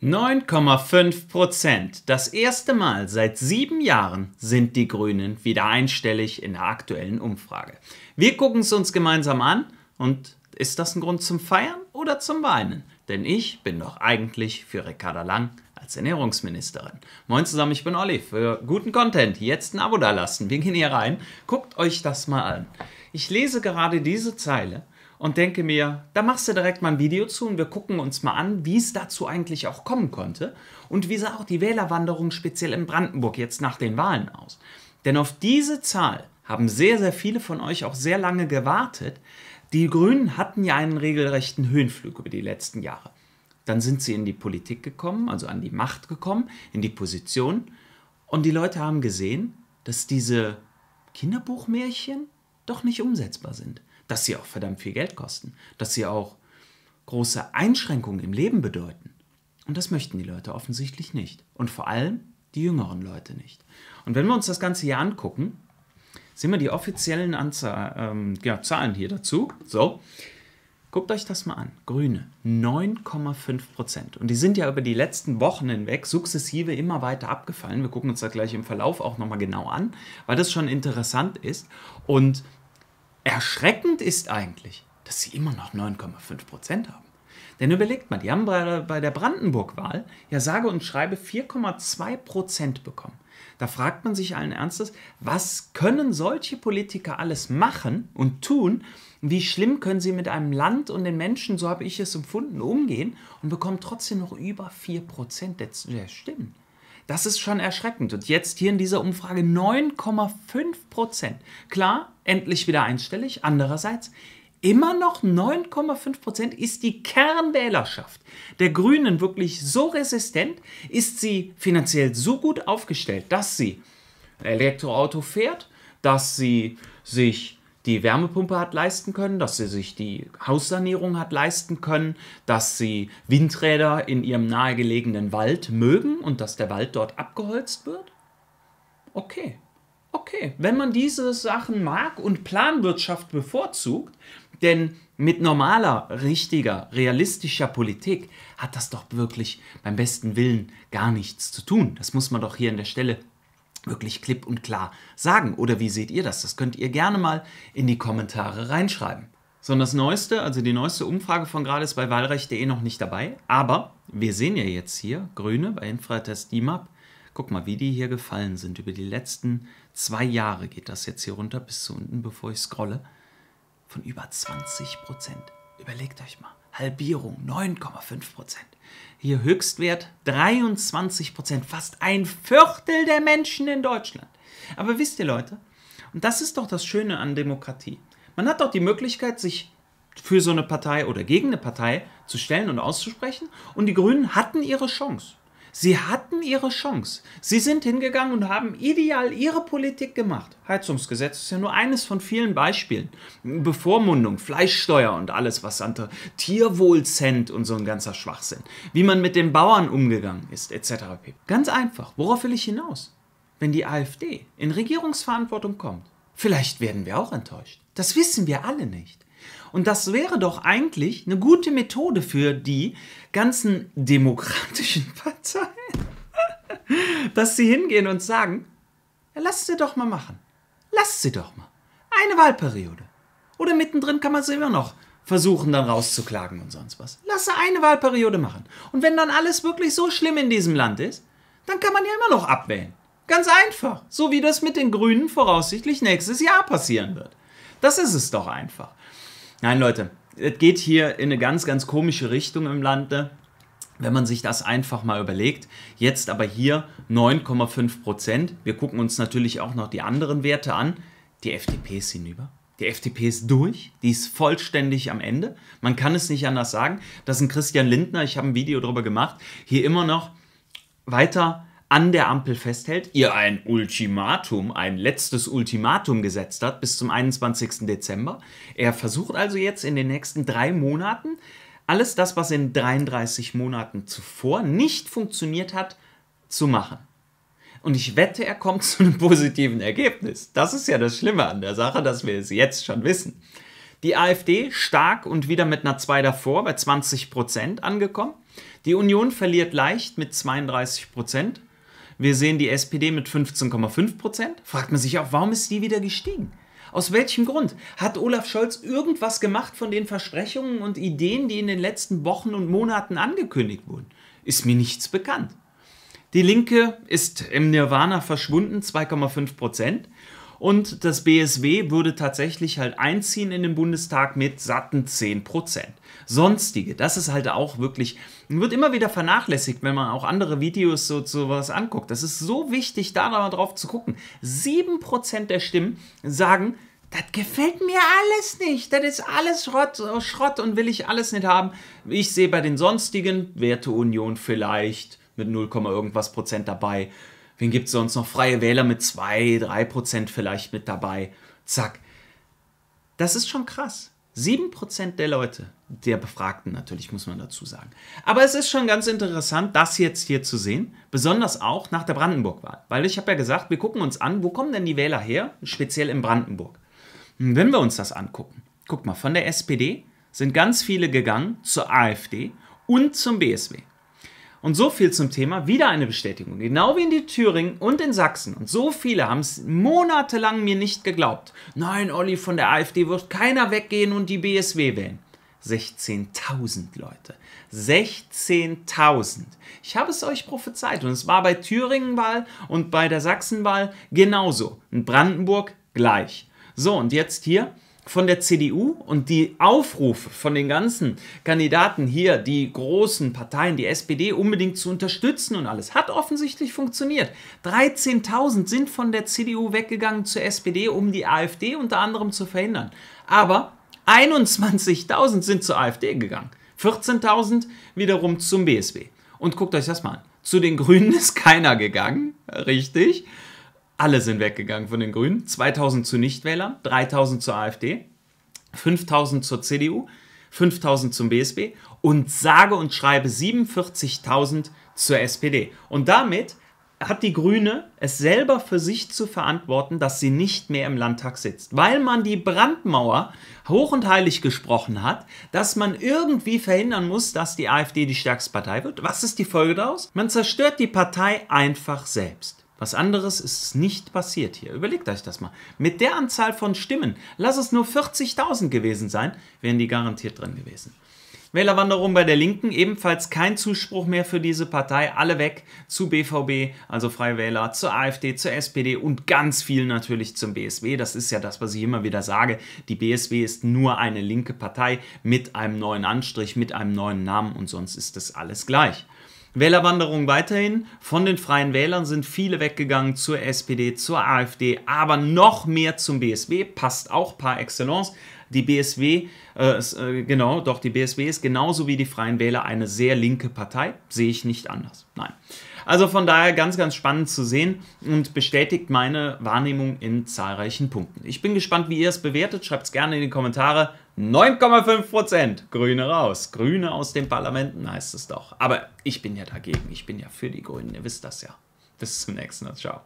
9,5 Prozent. Das erste Mal seit sieben Jahren sind die Grünen wieder einstellig in der aktuellen Umfrage. Wir gucken es uns gemeinsam an und ist das ein Grund zum Feiern oder zum Weinen? Denn ich bin doch eigentlich für Ricarda Lang als Ernährungsministerin. Moin zusammen, ich bin Olli. Für guten Content jetzt ein Abo dalassen. Wir gehen hier rein. Guckt euch das mal an. Ich lese gerade diese Zeile und denke mir, da machst du direkt mal ein Video zu und wir gucken uns mal an, wie es dazu eigentlich auch kommen konnte und wie sah auch die Wählerwanderung speziell in Brandenburg jetzt nach den Wahlen aus. Denn auf diese Zahl haben sehr, sehr viele von euch auch sehr lange gewartet. Die Grünen hatten ja einen regelrechten Höhenflug über die letzten Jahre. Dann sind sie in die Politik gekommen, also an die Macht gekommen, in die Position. Und die Leute haben gesehen, dass diese Kinderbuchmärchen doch nicht umsetzbar sind dass sie auch verdammt viel Geld kosten, dass sie auch große Einschränkungen im Leben bedeuten. Und das möchten die Leute offensichtlich nicht. Und vor allem die jüngeren Leute nicht. Und wenn wir uns das ganze hier angucken, sehen wir die offiziellen Anzahl, ähm, ja, Zahlen hier dazu. So, guckt euch das mal an. Grüne, 9,5 Prozent. Und die sind ja über die letzten Wochen hinweg sukzessive immer weiter abgefallen. Wir gucken uns das gleich im Verlauf auch nochmal genau an, weil das schon interessant ist. Und erschreckend ist eigentlich, dass sie immer noch 9,5 Prozent haben. Denn überlegt mal, die haben bei der Brandenburg-Wahl ja sage und schreibe 4,2 Prozent bekommen. Da fragt man sich allen Ernstes, was können solche Politiker alles machen und tun? Wie schlimm können sie mit einem Land und den Menschen, so habe ich es empfunden, umgehen und bekommen trotzdem noch über 4 Prozent der Stimmen? Das ist schon erschreckend. Und jetzt hier in dieser Umfrage 9,5 Prozent. Klar, endlich wieder einstellig. Andererseits, immer noch 9,5 Prozent ist die Kernwählerschaft der Grünen wirklich so resistent, ist sie finanziell so gut aufgestellt, dass sie ein Elektroauto fährt, dass sie sich die Wärmepumpe hat leisten können, dass sie sich die Haussanierung hat leisten können, dass sie Windräder in ihrem nahegelegenen Wald mögen und dass der Wald dort abgeholzt wird? Okay. Okay, wenn man diese Sachen mag und Planwirtschaft bevorzugt, denn mit normaler, richtiger, realistischer Politik hat das doch wirklich beim besten Willen gar nichts zu tun. Das muss man doch hier an der Stelle wirklich klipp und klar sagen. Oder wie seht ihr das? Das könnt ihr gerne mal in die Kommentare reinschreiben. So, und das Neueste, also die neueste Umfrage von gerade ist bei wahlrecht.de noch nicht dabei. Aber wir sehen ja jetzt hier, Grüne bei Infratest DIMAP, guck mal, wie die hier gefallen sind. Über die letzten zwei Jahre geht das jetzt hier runter bis zu unten, bevor ich scrolle, von über 20 Prozent. Überlegt euch mal. Halbierung 9,5 Prozent. Hier Höchstwert 23 Prozent, fast ein Viertel der Menschen in Deutschland. Aber wisst ihr Leute, und das ist doch das Schöne an Demokratie. Man hat doch die Möglichkeit, sich für so eine Partei oder gegen eine Partei zu stellen und auszusprechen. Und die Grünen hatten ihre Chance. Sie hatten ihre Chance. Sie sind hingegangen und haben ideal ihre Politik gemacht. Heizungsgesetz ist ja nur eines von vielen Beispielen. Bevormundung, Fleischsteuer und alles, was andere. Tierwohlcent und so ein ganzer Schwachsinn. Wie man mit den Bauern umgegangen ist, etc. Ganz einfach. Worauf will ich hinaus? Wenn die AfD in Regierungsverantwortung kommt, vielleicht werden wir auch enttäuscht. Das wissen wir alle nicht. Und das wäre doch eigentlich eine gute Methode für die ganzen demokratischen Parteien, dass sie hingehen und sagen, ja, lasst sie doch mal machen. Lasst sie doch mal. Eine Wahlperiode. Oder mittendrin kann man sie immer noch versuchen, dann rauszuklagen und sonst was. Lasse eine Wahlperiode machen. Und wenn dann alles wirklich so schlimm in diesem Land ist, dann kann man ja immer noch abwählen. Ganz einfach. So wie das mit den Grünen voraussichtlich nächstes Jahr passieren wird. Das ist es doch einfach. Nein, Leute, es geht hier in eine ganz, ganz komische Richtung im Lande. Wenn man sich das einfach mal überlegt, jetzt aber hier 9,5 Prozent. Wir gucken uns natürlich auch noch die anderen Werte an. Die FDP ist hinüber. Die FDP ist durch, die ist vollständig am Ende. Man kann es nicht anders sagen, Das ist ein Christian Lindner, ich habe ein Video darüber gemacht, hier immer noch weiter an der Ampel festhält, ihr ein Ultimatum, ein letztes Ultimatum gesetzt hat bis zum 21. Dezember. Er versucht also jetzt in den nächsten drei Monaten alles das, was in 33 Monaten zuvor nicht funktioniert hat, zu machen. Und ich wette, er kommt zu einem positiven Ergebnis. Das ist ja das Schlimme an der Sache, dass wir es jetzt schon wissen. Die AfD stark und wieder mit einer 2 davor bei 20 Prozent angekommen. Die Union verliert leicht mit 32 Prozent. Wir sehen die SPD mit 15,5 Prozent. Fragt man sich auch, warum ist die wieder gestiegen? Aus welchem Grund? Hat Olaf Scholz irgendwas gemacht von den Versprechungen und Ideen, die in den letzten Wochen und Monaten angekündigt wurden? Ist mir nichts bekannt. Die Linke ist im Nirvana verschwunden, 2,5 Prozent. Und das BSW würde tatsächlich halt einziehen in den Bundestag mit satten 10 Sonstige, das ist halt auch wirklich, wird immer wieder vernachlässigt, wenn man auch andere Videos so sowas anguckt. Das ist so wichtig, da mal drauf zu gucken. 7 der Stimmen sagen, das gefällt mir alles nicht. Das ist alles Schrott, Schrott und will ich alles nicht haben. Ich sehe bei den sonstigen Werteunion vielleicht mit 0, irgendwas Prozent dabei. Wen gibt es sonst noch? Freie Wähler mit 2, 3 Prozent vielleicht mit dabei. Zack. Das ist schon krass. 7% Prozent der Leute, der Befragten natürlich, muss man dazu sagen. Aber es ist schon ganz interessant, das jetzt hier zu sehen, besonders auch nach der Brandenburg-Wahl. Weil ich habe ja gesagt, wir gucken uns an, wo kommen denn die Wähler her, speziell in Brandenburg. Hm, wenn wir uns das angucken, guck mal, von der SPD sind ganz viele gegangen zur AfD und zum BSW. Und so viel zum Thema, wieder eine Bestätigung, genau wie in die Thüringen und in Sachsen. Und so viele haben es monatelang mir nicht geglaubt. Nein, Olli, von der AfD wird keiner weggehen und die BSW wählen. 16.000 Leute. 16.000. Ich habe es euch prophezeit und es war bei Thüringenwahl und bei der Sachsenwahl genauso. In Brandenburg gleich. So, und jetzt hier von der CDU und die Aufrufe von den ganzen Kandidaten hier, die großen Parteien, die SPD unbedingt zu unterstützen und alles, hat offensichtlich funktioniert. 13.000 sind von der CDU weggegangen zur SPD, um die AfD unter anderem zu verhindern. Aber 21.000 sind zur AfD gegangen, 14.000 wiederum zum BSW. Und guckt euch das mal an. Zu den Grünen ist keiner gegangen, richtig alle sind weggegangen von den Grünen. 2000 zu Nichtwählern, 3000 zur AfD, 5000 zur CDU, 5000 zum BSB und sage und schreibe 47.000 zur SPD. Und damit hat die Grüne es selber für sich zu verantworten, dass sie nicht mehr im Landtag sitzt, weil man die Brandmauer hoch und heilig gesprochen hat, dass man irgendwie verhindern muss, dass die AfD die stärkste Partei wird. Was ist die Folge daraus? Man zerstört die Partei einfach selbst. Was anderes ist nicht passiert hier. Überlegt euch das mal. Mit der Anzahl von Stimmen, lass es nur 40.000 gewesen sein, wären die garantiert drin gewesen. Wählerwanderung bei der Linken, ebenfalls kein Zuspruch mehr für diese Partei, alle weg zu BVB, also Freie Wähler, zur AfD, zur SPD und ganz viel natürlich zum BSW. Das ist ja das, was ich immer wieder sage. Die BSW ist nur eine linke Partei mit einem neuen Anstrich, mit einem neuen Namen und sonst ist das alles gleich. Wählerwanderung weiterhin. Von den Freien Wählern sind viele weggegangen zur SPD, zur AfD, aber noch mehr zum BSW. Passt auch par excellence. Die BSW, äh, äh, genau, doch die BSW ist genauso wie die Freien Wähler eine sehr linke Partei. Sehe ich nicht anders. Nein. Also von daher ganz, ganz spannend zu sehen und bestätigt meine Wahrnehmung in zahlreichen Punkten. Ich bin gespannt, wie ihr es bewertet. Schreibt es gerne in die Kommentare. 9,5 Prozent. Grüne raus. Grüne aus den Parlamenten heißt es doch. Aber ich bin ja dagegen. Ich bin ja für die Grünen. Ihr wisst das ja. Bis zum nächsten Mal. Ciao.